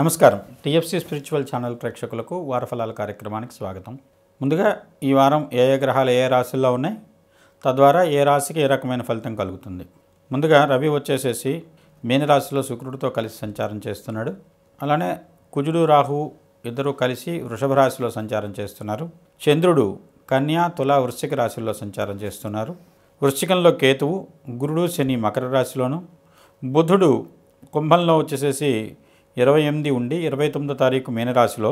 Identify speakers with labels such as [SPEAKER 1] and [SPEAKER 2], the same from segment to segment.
[SPEAKER 1] నమస్కారం TFC spiritual channel ప్రేక్షకులకు వారఫలాల కార్యక్రమానికి స్వాగతం ముందుగా ఈ వారం ఏ ఏ గ్రహాలు ఏ రాశుల్లో ఉన్నాయి తద్వారా ఏ రాశికి ఏ రకమైన ఫలితం కలుగుతుంది ముందుగా రవి వచ్చేసేసి మీనరాశిలో శుక్రుడితో కలిసి సంచారం చేస్తున్నాడు అలానే కుజుడు రాహు ఇద్దరు కలిసి వృషభ రాశిలో సంచారం చేస్తున్నారు చంద్రుడు కన్యా తుల వృశ్చిక రాశుల్లో సంచారం చేస్తున్నారు వృశ్చికంలో కేతువు గురుడు శని మకర రాశిలోను బుధుడు కుంభంలో వచ్చేసేసి ఇరవై ఎనిమిది ఉండి ఇరవై తొమ్మిదో తారీఖు మీనరాశిలో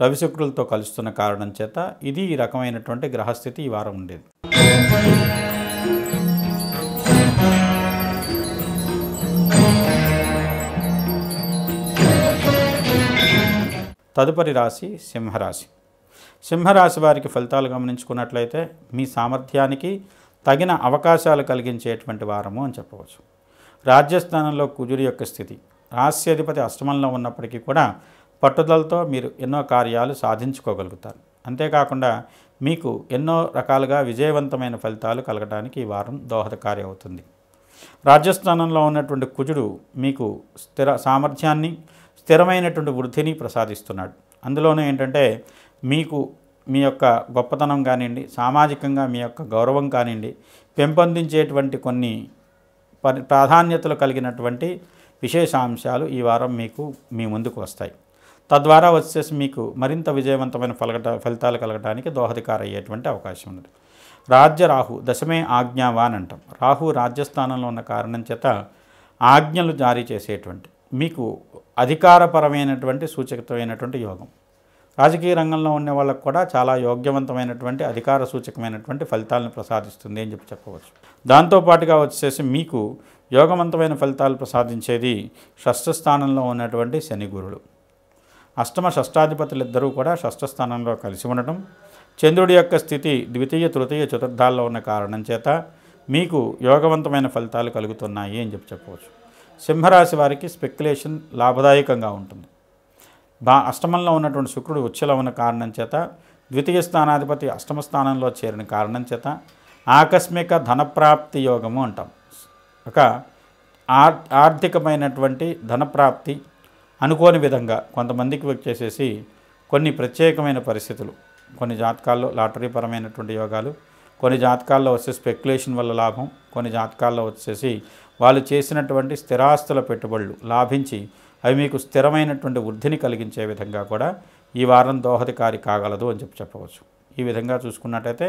[SPEAKER 1] రవిశుక్రులతో కలుస్తున్న కారణం చేత ఇది ఈ రకమైనటువంటి గ్రహస్థితి ఈ వారం ఉండేది తదుపరి రాశి సింహరాశి సింహరాశి వారికి ఫలితాలు గమనించుకున్నట్లయితే మీ సామర్థ్యానికి తగిన అవకాశాలు కలిగించేటువంటి వారము అని చెప్పవచ్చు రాజ్యస్థానంలో కుజుడి యొక్క స్థితి రాశ్యాధిపతి అష్టమంలో ఉన్నప్పటికీ కూడా పట్టుదలతో మీరు ఎన్నో కార్యాలు సాధించుకోగలుగుతారు అంతేకాకుండా మీకు ఎన్నో రకాలుగా విజయవంతమైన ఫలితాలు కలగడానికి ఈ వారం దోహదకారి అవుతుంది రాజస్థానంలో ఉన్నటువంటి కుజుడు మీకు స్థిర సామర్థ్యాన్ని స్థిరమైనటువంటి వృద్ధిని ప్రసాదిస్తున్నాడు అందులోనే ఏంటంటే మీకు మీ యొక్క గొప్పతనం కానివ్వండి సామాజికంగా మీ యొక్క గౌరవం కానివ్వండి పెంపొందించేటువంటి కొన్ని ప్రాధాన్యతలు కలిగినటువంటి విశేషాంశాలు ఈ వారం మీకు మీ ముందుకు వస్తాయి తద్వారా వచ్చేసి మీకు మరింత విజయవంతమైన ఫలగట ఫలితాలు కలగడానికి దోహదకారయ్యేటువంటి అవకాశం ఉన్నది రాజ్యరాహు దశమే ఆజ్ఞావాన్ అంటాం రాహు రాజ్యస్థానంలో ఉన్న కారణం చేత ఆజ్ఞలు జారీ చేసేటువంటి మీకు అధికారపరమైనటువంటి సూచకమైనటువంటి యోగం రాజకీయ రంగంలో ఉండే వాళ్ళకు కూడా చాలా యోగ్యవంతమైనటువంటి అధికార సూచకమైనటువంటి ఫలితాలను ప్రసాదిస్తుంది అని చెప్పి చెప్పవచ్చు దాంతోపాటుగా వచ్చేసి మీకు యోగవంతమైన ఫలితాలు ప్రసాదించేది షష్ఠస్థానంలో ఉన్నటువంటి శని గురుడు అష్టమ షష్టాధిపతులిద్దరూ కూడా షష్ఠస్థానంలో కలిసి ఉండటం చంద్రుడి యొక్క స్థితి ద్వితీయ తృతీయ చతుర్థాల్లో ఉన్న కారణం చేత మీకు యోగవంతమైన ఫలితాలు కలుగుతున్నాయి అని చెప్పి చెప్పవచ్చు సింహరాశి వారికి స్పెక్యులేషన్ లాభదాయకంగా ఉంటుంది బా అష్టమంలో ఉన్నటువంటి శుక్రుడు ఉచ్చలో ఉన్న కారణం చేత ద్వితీయ స్థానాధిపతి అష్టమ స్థానంలో చేరిన కారణం చేత ఆకస్మిక ధనప్రాప్తి యోగము అంటాం ఒక ఆర్థికమైనటువంటి ధనప్రాప్తి అనుకోని విధంగా కొంతమందికి వచ్చేసేసి కొన్ని ప్రత్యేకమైన పరిస్థితులు కొన్ని జాతకాల్లో లాటరీ పరమైనటువంటి యోగాలు కొన్ని జాతకాల్లో వచ్చే స్పెక్యులేషన్ వల్ల లాభం కొన్ని జాతకాల్లో వచ్చేసి వాళ్ళు చేసినటువంటి స్థిరాస్తుల పెట్టుబడులు లాభించి అవి మీకు స్థిరమైనటువంటి వృద్ధిని కలిగించే విధంగా కూడా ఈ వారం దోహదకారి కాగలదు అని చెప్పి చెప్పవచ్చు ఈ విధంగా చూసుకున్నట్టయితే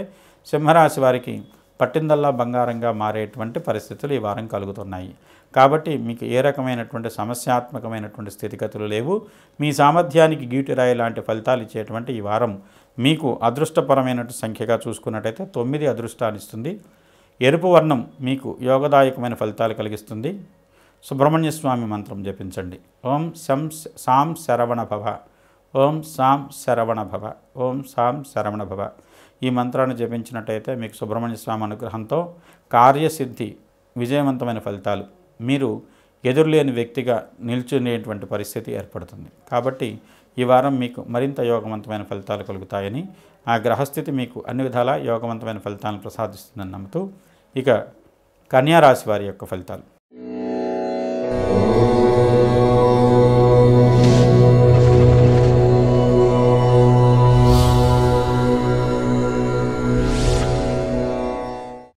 [SPEAKER 1] సింహరాశి వారికి పట్టిందల్లా బంగారంగా మారేటువంటి పరిస్థితులు ఈ వారం కలుగుతున్నాయి కాబట్టి మీకు ఏ రకమైనటువంటి సమస్యాత్మకమైనటువంటి స్థితిగతులు లేవు మీ సామర్థ్యానికి గీటిరాయి లాంటి ఫలితాలు ఇచ్చేటువంటి ఈ వారం మీకు అదృష్టపరమైన సంఖ్యగా చూసుకున్నట్టయితే తొమ్మిది అదృష్టాన్ని ఇస్తుంది ఎరుపు వర్ణం మీకు యోగదాయకమైన ఫలితాలు కలిగిస్తుంది సుబ్రహ్మణ్య స్వామి మంత్రం జపించండి ఓం శం సాం శరవణ భవ ఓం సాం శరవణ భవ ఓం సాం శరవణ భవ ఈ మంత్రాన్ని జపించినట్టయితే మీకు సుబ్రహ్మణ్య స్వామి అనుగ్రహంతో కార్యసిద్ధి విజయవంతమైన ఫలితాలు మీరు ఎదురులేని వ్యక్తిగా నిల్చునేటువంటి పరిస్థితి ఏర్పడుతుంది కాబట్టి ఈ వారం మీకు మరింత యోగవంతమైన ఫలితాలు కలుగుతాయని ఆ గ్రహస్థితి మీకు అన్ని విధాలా యోగవంతమైన ఫలితాలను ప్రసాదిస్తుందని నమ్ముతూ ఇక కన్యారాశి వారి యొక్క ఫలితాలు